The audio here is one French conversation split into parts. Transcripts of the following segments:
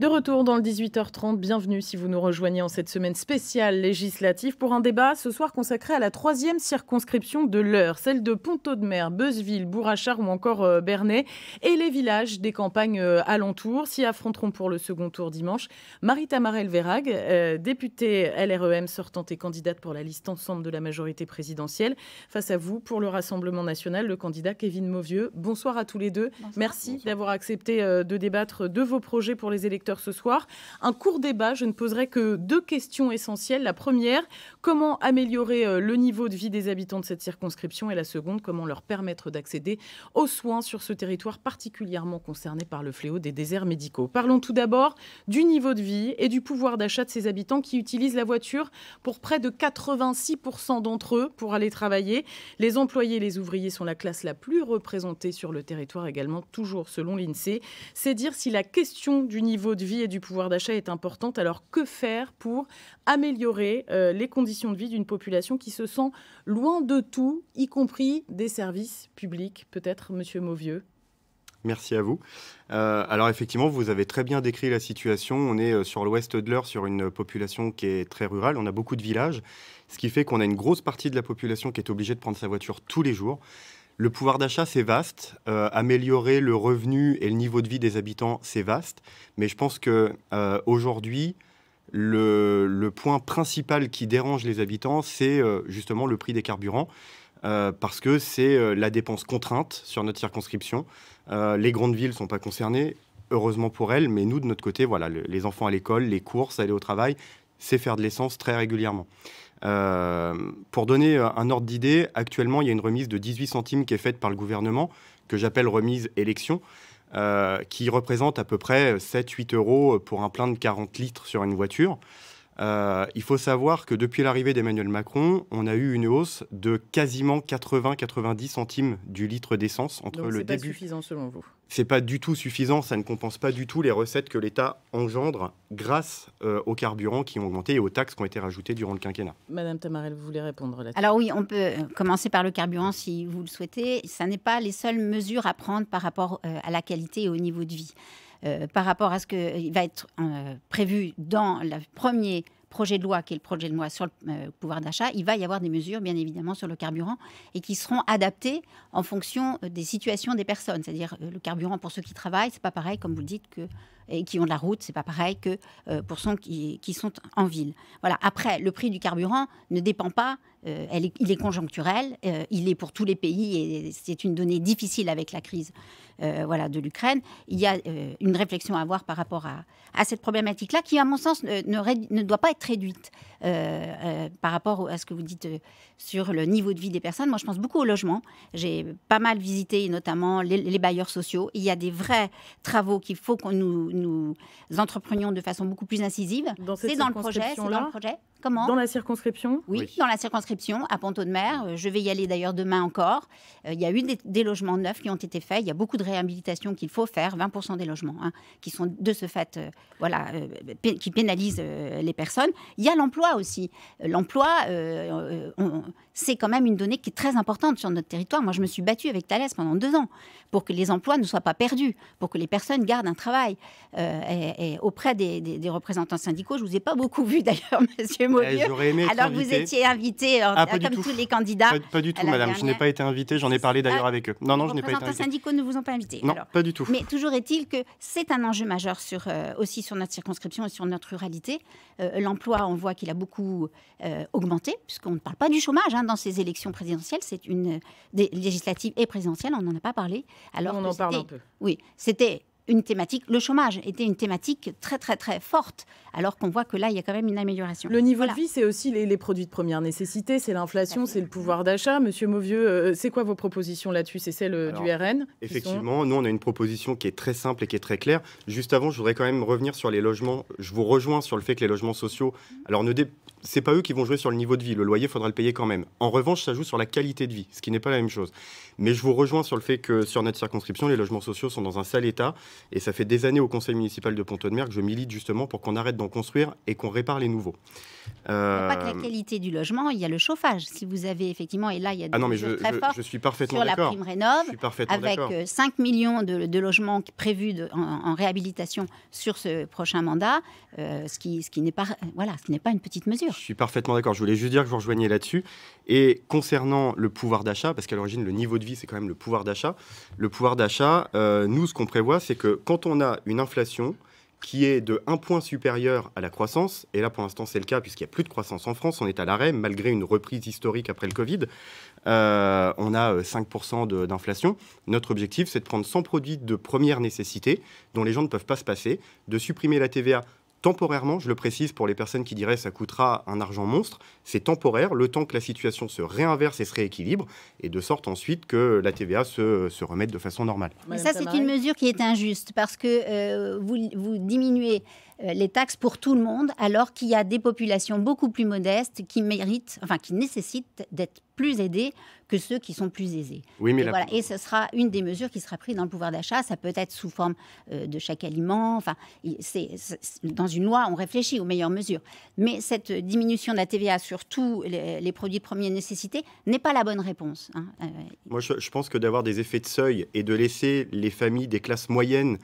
De retour dans le 18h30, bienvenue si vous nous rejoignez en cette semaine spéciale législative pour un débat ce soir consacré à la troisième circonscription de l'heure, celle de Pontaud-de-Mer, Beuzeville, Bourrachard ou encore euh, Bernay, et les villages des campagnes euh, alentours s'y affronteront pour le second tour dimanche. Marie-Tamarel Vérag, euh, députée LREM sortante et candidate pour la liste ensemble de la majorité présidentielle, face à vous pour le Rassemblement national, le candidat Kevin Mauvieux. Bonsoir à tous les deux. Merci d'avoir accepté de débattre de vos projets pour les élections ce soir. Un court débat, je ne poserai que deux questions essentielles. La première, comment améliorer euh, le niveau de vie des habitants de cette circonscription Et la seconde, comment leur permettre d'accéder aux soins sur ce territoire particulièrement concerné par le fléau des déserts médicaux. Parlons tout d'abord du niveau de vie et du pouvoir d'achat de ces habitants qui utilisent la voiture pour près de 86% d'entre eux pour aller travailler. Les employés et les ouvriers sont la classe la plus représentée sur le territoire également, toujours selon l'INSEE. C'est dire si la question du niveau de vie et du pouvoir d'achat est importante. Alors que faire pour améliorer euh, les conditions de vie d'une population qui se sent loin de tout, y compris des services publics Peut-être, Monsieur Mauvieux Merci à vous. Euh, alors effectivement, vous avez très bien décrit la situation. On est euh, sur l'ouest de l'Eure, sur une population qui est très rurale. On a beaucoup de villages, ce qui fait qu'on a une grosse partie de la population qui est obligée de prendre sa voiture tous les jours. Le pouvoir d'achat, c'est vaste. Euh, améliorer le revenu et le niveau de vie des habitants, c'est vaste. Mais je pense qu'aujourd'hui, euh, le, point principal qui dérange les habitants, c'est euh, justement le prix des carburants. parce que c'est la dépense contrainte sur notre circonscription. les grandes villes ne sont pas concernées, heureusement pour elles, mais nous, de notre côté, voilà, les enfants à l'école, les courses, aller au travail, c'est faire de l'essence très régulièrement. Euh, pour donner euh, un ordre d'idée, actuellement, il y a une remise de 18 centimes qui est faite par le gouvernement, que j'appelle remise élection. Euh, qui représente à peu près 7-8 euros pour un plein de 40 litres sur une voiture. Euh, il faut savoir que depuis l'arrivée d'Emmanuel Macron, on a eu une hausse de quasiment 80-90 centimes du litre d'essence entre Donc, le début. C'est pas suffisant selon vous. C'est pas du tout suffisant, ça ne compense pas du tout les recettes que l'État engendre grâce euh, aux carburants qui ont augmenté et aux taxes qui ont été rajoutées durant le quinquennat. Madame Tamarel, vous voulez répondre là Alors oui, on peut euh, commencer par le carburant si vous le souhaitez. Ça n'est pas les seules mesures à prendre par rapport à la qualité et au niveau de vie. Euh, par rapport à ce qui va être euh, prévu dans le premier projet de loi, qui est le projet de loi sur le euh, pouvoir d'achat, il va y avoir des mesures, bien évidemment, sur le carburant et qui seront adaptées en fonction des situations des personnes. C'est-à-dire le carburant pour ceux qui travaillent, c'est pas pareil, comme vous le dites, que et qui ont de la route, c'est pas pareil que pour ceux qui, qui, sont en ville. Voilà. Après, le prix du carburant ne dépend pas euh, il est conjoncturel, euh, il est pour tous les pays et c'est une donnée difficile avec la crise euh, voilà, de l'Ukraine. Il y a une réflexion à avoir par rapport à, cette problématique-là qui, à mon sens, ne, ne, doit pas être réduite par rapport à ce que vous dites sur le niveau de vie des personnes. Moi, je pense beaucoup au logement. J'ai pas mal visité notamment les, bailleurs sociaux. Il y a des vrais travaux qu'il faut que nous, entreprenions de façon beaucoup plus incisive. C'est le projet. C'est dans le projet. Dans la circonscription oui, dans la circonscription, à Ponto de Mer. Euh, je vais y aller d'ailleurs demain encore. Euh, il y a eu des, logements neufs qui ont été faits. Il y a beaucoup de réhabilitation qu'il faut faire, 20% des logements, hein, qui sont de ce fait, euh, voilà, qui pénalisent les personnes. Il y a l'emploi aussi. L'emploi, c'est quand même une donnée qui est très importante sur notre territoire. Moi, je me suis battue avec Thalès pendant deux ans pour que les emplois ne soient pas perdus, pour que les personnes gardent un travail. Euh, et, auprès des, représentants syndicaux, je ne vous ai pas beaucoup vu d'ailleurs, monsieur Mauvieux, eh, alors vous étiez invité, euh, ah, comme tous les candidats. Pas, du tout, madame, je n'ai pas été invité, j'en ai parlé d'ailleurs avec eux. Non, non, je n'ai pas été invité. Les représentants syndicaux ne vous ont pas invité. Non, pas du tout. Mais toujours est-il que c'est un enjeu majeur sur, euh, aussi sur notre circonscription et sur notre ruralité. L'emploi, on voit qu'il a beaucoup augmenté, puisqu'on ne parle pas du chômage. Hein, dans ces élections présidentielles, c'est une des législatives et présidentielles, on n'en a pas parlé. Alors on en parle un peu. Oui, c'était une thématique, le chômage était une thématique très très très forte, alors qu'on voit que là, il y a quand même une amélioration. Le niveau de vie, c'est aussi les, produits de première nécessité, c'est l'inflation, c'est le pouvoir d'achat. Monsieur Mauvieux, euh, c'est quoi vos propositions là-dessus C'est celle euh, du RN Effectivement, nous, on a une proposition qui est très simple et qui est très claire. Juste avant, je voudrais quand même revenir sur les logements. Je vous rejoins sur le fait que les logements sociaux, alors ne, c'est pas eux qui vont jouer sur le niveau de vie. Le loyer, faudra le payer quand même. En revanche, ça joue sur la qualité de vie, ce qui n'est pas la même chose. Mais je vous rejoins sur le fait que sur notre circonscription, les logements sociaux sont dans un sale état. Et ça fait des années au conseil municipal de Pont-de-Mer que je milite justement pour qu'on arrête d'en construire et qu'on répare les nouveaux. Euh... Pas que la euh, qualité du logement, il y a le chauffage. Si vous avez effectivement, et là, il y a des ah non, mais je, très je, suis parfaitement sur la prime rénov, avec 5 euh, millions de, logements prévus de, en, réhabilitation sur ce prochain mandat, euh, ce qui, ce qui n'est pas, voilà, ce n'est pas une petite mesure. Je suis parfaitement d'accord. Je voulais juste dire que vous rejoignez là-dessus. Et concernant le pouvoir d'achat, parce qu'à l'origine, le niveau de vie, c'est quand même le pouvoir d'achat. Le pouvoir d'achat, euh, nous, ce qu'on prévoit, c'est que quand on a une inflation qui est de 1 point supérieur à la croissance, et là pour l'instant c'est le cas puisqu'il n'y a plus de croissance en France, on est à l'arrêt malgré une reprise historique après le Covid, euh, on a 5% euh, d'inflation, notre objectif c'est de prendre 100 produits de première nécessité dont les gens ne peuvent pas se passer, de supprimer la TVA temporairement, je le précise pour les personnes qui diraient ça coûtera un argent monstre, c'est temporaire, le temps que la situation se réinverse et se rééquilibre, et de sorte ensuite que la TVA se, remette de façon normale. Mais ça, c'est une mesure qui est injuste, parce que euh, vous diminuez euh, les taxes pour tout le monde, alors qu'il y a des populations beaucoup plus modestes qui méritent, enfin qui nécessitent d'être plus aidées que ceux qui sont plus aisés. Oui, mais et, voilà. et ce sera une des mesures qui sera prise dans le pouvoir d'achat. Ça peut être sous forme euh, de chaque aliment. Enfin, c'est, dans une loi, on réfléchit aux meilleures mesures. Mais cette diminution de la TVA sur tous les, produits de première nécessité n'est pas la bonne réponse. Hein. Euh, Moi, je, je pense que d'avoir des effets de seuil et de laisser les familles des classes moyennes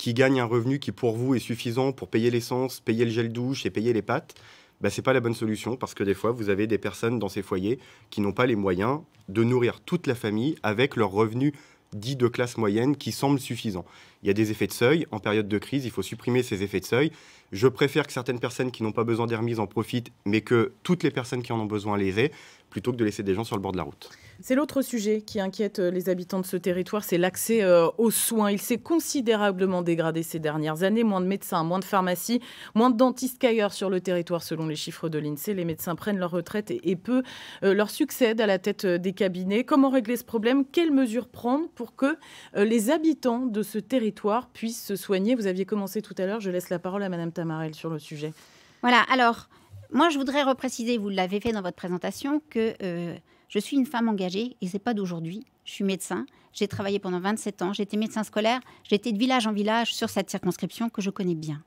qui gagne un revenu qui pour vous est suffisant pour payer l'essence, payer le gel douche et payer les pâtes, bah, ce n'est pas la bonne solution parce que des fois, vous avez des personnes dans ces foyers qui n'ont pas les moyens de nourrir toute la famille avec leur revenu dit de classe moyenne qui semble suffisant. Il y a des effets de seuil. En période de crise, il faut supprimer ces effets de seuil. Je préfère que certaines personnes qui n'ont pas besoin d'air en profitent, mais que toutes les personnes qui en ont besoin les aient, plutôt que de laisser des gens sur le bord de la route. C'est l'autre sujet qui inquiète euh, les habitants de ce territoire, c'est l'accès euh, aux soins. Il s'est considérablement dégradé ces dernières années. Moins de médecins, moins de pharmacies, moins de dentistes qu'ailleurs sur le territoire, selon les chiffres de l'INSEE. Les médecins prennent leur retraite et, peu euh, leur succèdent à la tête des cabinets. Comment régler ce problème Quelles mesures prendre pour que les habitants de ce territoire puissent se soigner Vous aviez commencé tout à l'heure, je laisse la parole à Madame Tamarel sur le sujet. Voilà, alors, moi je voudrais repréciser, vous l'avez fait dans votre présentation, que je suis une femme engagée et c'est pas d'aujourd'hui. Je suis médecin. J'ai travaillé pendant 27 ans. j'étais médecin scolaire. j'étais de village en village sur cette circonscription que je connais bien.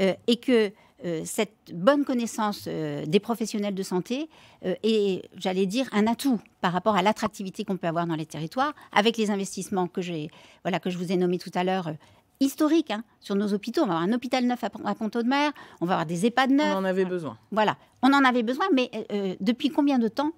Euh, et que euh, cette bonne connaissance euh, des professionnels de santé est, j'allais dire, un atout par rapport à l'attractivité qu'on peut avoir dans les territoires, avec les investissements que, j'ai, voilà, que je vous ai nommés tout à l'heure, historiques, hein, sur nos hôpitaux. On va avoir un hôpital neuf à, à de Mer, on va avoir des EHPAD neufs. On en avait besoin. Voilà, on en avait besoin, mais depuis combien de temps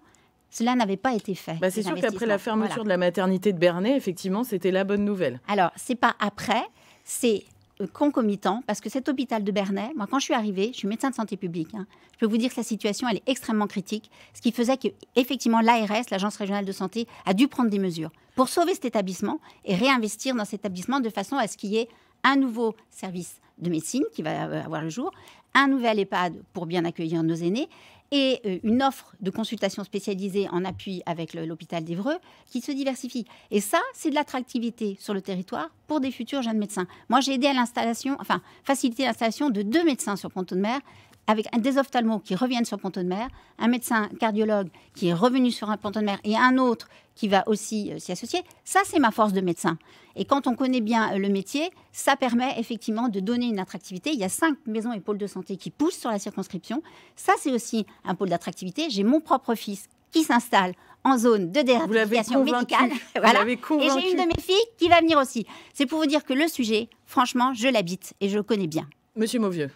cela n'avait pas été fait. Bah, c'est sûr qu'après la fermeture de la maternité de Bernay, effectivement, c'était la bonne nouvelle. Alors, c'est pas après, c'est euh, concomitant parce que cet hôpital de Bernay, moi quand je suis arrivée, je suis médecin de santé publique, hein, je peux vous dire que la situation elle est extrêmement critique, ce qui faisait que effectivement l'ARS, l'agence régionale de santé, a dû prendre des mesures pour sauver cet établissement et réinvestir dans cet établissement de façon à ce qu'il y ait un nouveau service de médecine qui va euh, avoir le jour, un nouvel EHPAD pour bien accueillir nos aînés et euh, une offre de consultation spécialisée en appui avec l'hôpital d'Evreux qui se diversifie. Et ça, c'est de l'attractivité sur le territoire pour des futurs jeunes médecins. Moi, j'ai aidé à l'installation, enfin, facilité l'installation de deux médecins sur ponto de Mer avec un des ophtalmos qui reviennent sur Ponton de Mer, un médecin cardiologue qui est revenu sur un Ponton de Mer et un autre qui va aussi euh, s'y associer. Ça, c'est ma force de médecin. Et quand on connaît bien euh, le métier, ça permet effectivement de donner une attractivité. Il y a cinq maisons et pôles de santé qui poussent sur la circonscription. Ça, c'est aussi un pôle d'attractivité. J'ai mon propre fils qui s'installe en zone de désertification médicale. voilà. Et j'ai une de mes filles qui va venir aussi. C'est pour vous dire que le sujet, franchement, je l'habite et je le connais bien. Monsieur Mauvieux.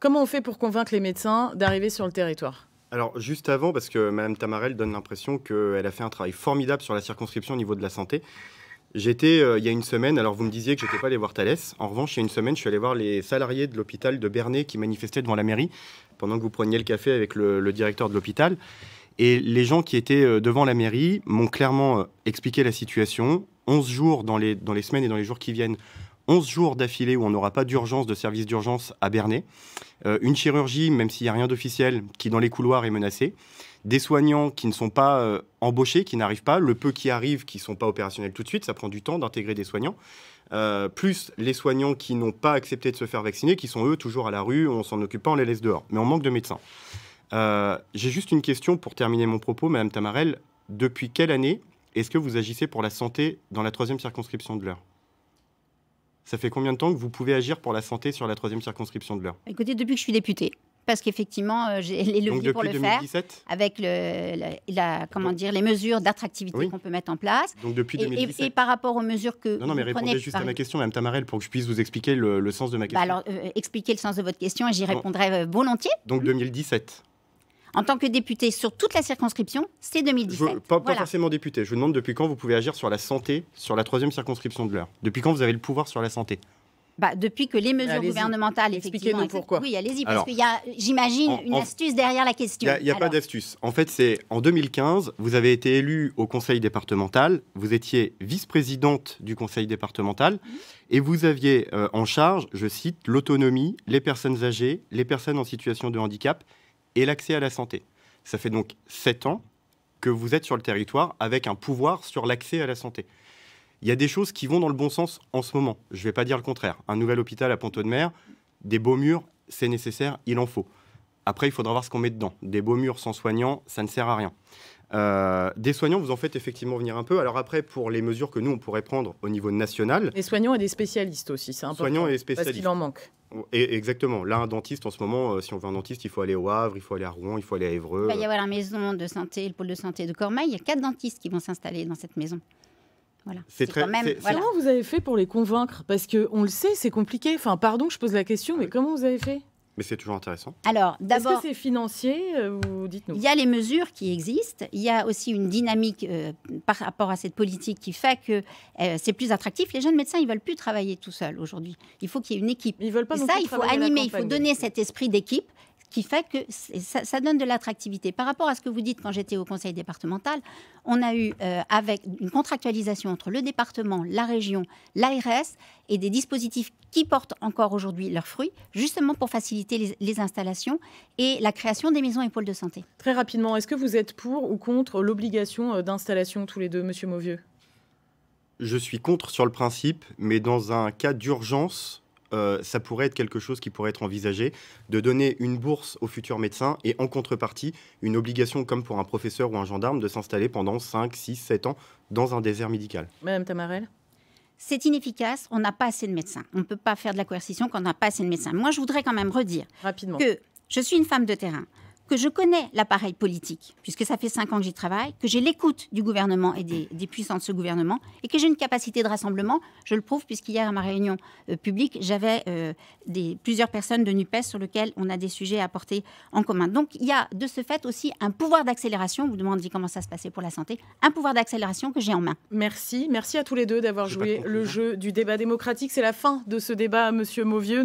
Comment on fait pour convaincre les médecins d'arriver sur le territoire alors, juste avant, parce que Mme Tamarel donne l'impression qu'elle a fait un travail formidable sur la circonscription au niveau de la santé. J'étais, euh, il y a une semaine, alors vous me disiez que je n'étais pas allé voir Thalès. En revanche, il y a une semaine, je suis allé voir les salariés de l'hôpital de Bernay qui manifestaient devant la mairie pendant que vous preniez le café avec le, directeur de l'hôpital. Et les gens qui étaient euh, devant la mairie m'ont clairement euh, expliqué la situation. 11 jours dans les, dans les semaines et dans les jours qui viennent 11 jours d'affilée où on n'aura pas d'urgence, de service d'urgence à Bernay. Euh, une chirurgie, même s'il n'y a rien d'officiel, qui dans les couloirs est menacée. Des soignants qui ne sont pas euh, embauchés, qui n'arrivent pas. Le peu qui arrive, qui ne sont pas opérationnels tout de suite. Ça prend du temps d'intégrer des soignants. Euh, plus les soignants qui n'ont pas accepté de se faire vacciner, qui sont eux toujours à la rue, on s'en occupe pas, on les laisse dehors. Mais on manque de médecins. J'ai juste une question pour terminer mon propos, Madame Tamarel. Depuis quelle année est-ce que vous agissez pour la santé dans la troisième circonscription de l'heure ça fait combien de temps que vous pouvez agir pour la santé sur la troisième circonscription de l'heure bah, Écoutez, depuis que je suis députée. Parce qu'effectivement, euh, j'ai les leviers pour le faire, avec le, la, comment dire, les mesures d'attractivité qu'on peut mettre en place. Donc depuis 2017. Et, par rapport aux mesures que non, non, mais répondez juste à ma question, Mme Tamarel, pour que je puisse vous expliquer le, sens de ma bah, question. alors, euh, expliquer expliquez le sens de votre question et j'y répondrai euh, volontiers. Donc 2017 en tant que député sur toute la circonscription, c'est 2017. pas, forcément député. Je vous demande depuis quand vous pouvez agir sur la santé, sur la troisième circonscription de l'heure. Depuis quand vous avez le pouvoir sur la santé bah, depuis que les mesures gouvernementales, effectivement. pourquoi. Oui, allez-y, parce qu'il y a, j'imagine, une astuce derrière la question. Il n'y a, pas d'astuce. En fait, c'est en 2015, vous avez été élu au conseil départemental, vous étiez vice-présidente du conseil départemental, mhm. et vous aviez euh, en charge, je cite, l'autonomie, les personnes âgées, les personnes en situation de handicap et l'accès à la santé. Ça fait donc sept ans que vous êtes sur le territoire avec un pouvoir sur l'accès à la santé. Il y a des choses qui vont dans le bon sens en ce moment. Je ne vais pas dire le contraire. Un nouvel hôpital à Ponto de Mer, des beaux murs, c'est nécessaire, il en faut. Après, il faudra voir ce qu'on met dedans. Des beaux murs sans soignants, ça ne sert à rien. Euh, des soignants, vous en faites effectivement venir un peu. Alors après, pour les mesures que nous, on pourrait prendre au niveau national. Les soignants et des spécialistes aussi, c'est important. Soignants et spécialistes. Parce qu'il en manque exactement. Là, un dentiste, en ce moment, euh, si on veut un dentiste, il faut aller au Havre, il faut aller à Rouen, il faut aller à Évreux. Il va y avoir la maison de santé, le pôle de santé de cormeil Il y a quatre dentistes qui vont s'installer dans cette maison. Voilà. C'est très. Quand même, Comment vous avez fait pour les convaincre Parce que on le sait, c'est compliqué. Enfin, pardon, je pose la question, ah mais comment vous avez fait mais c'est toujours intéressant. Alors, d'abord. Est-ce que c'est financier euh, Il y a les mesures qui existent. Il y a aussi une dynamique euh, par rapport à cette politique qui fait que euh, c'est plus attractif. Les jeunes médecins, ils veulent plus travailler tout seuls aujourd'hui. Il faut qu'il y ait une équipe. Et ça, il faut animer, il faut donner cet esprit d'équipe qui fait que ça, donne de l'attractivité. Par rapport à ce que vous dites, quand j'étais au conseil départemental, on a eu euh, avec une contractualisation entre le département, la région, l'ARS et des dispositifs qui portent encore aujourd'hui leurs fruits, justement pour faciliter les, installations et la création des maisons et pôles de santé. Très rapidement, est-ce que vous êtes pour ou contre l'obligation euh, d'installation tous les deux, Monsieur Mauvieux Je suis contre sur le principe, mais dans un cas d'urgence, euh, ça pourrait être quelque chose qui pourrait être envisagé, de donner une bourse aux futurs médecins et en contrepartie, une obligation, comme pour un professeur ou un gendarme, de s'installer pendant 5, 6, 7 ans dans un désert médical. Madame Tamarel c'est inefficace, on n'a pas assez de médecins. On ne peut pas faire de la coercition quand on n'a pas assez de médecins. Moi, je voudrais quand même redire Rapidement. que je suis une femme de terrain que je connais l'appareil politique, puisque ça fait cinq ans que j'y travaille, que j'ai l'écoute du gouvernement et des, puissants de ce gouvernement, et que j'ai une capacité de rassemblement. Je le prouve, puisqu'hier, à ma réunion euh, publique, j'avais euh, plusieurs personnes de NUPES sur lesquelles on a des sujets à porter en commun. Donc, il y a de ce fait aussi un pouvoir d'accélération. Vous demandez comment ça se passait pour la santé, un pouvoir d'accélération que j'ai en main. Merci. Merci à tous les deux d'avoir joué le jeu du débat démocratique. C'est la fin de ce débat, monsieur Mauvieux.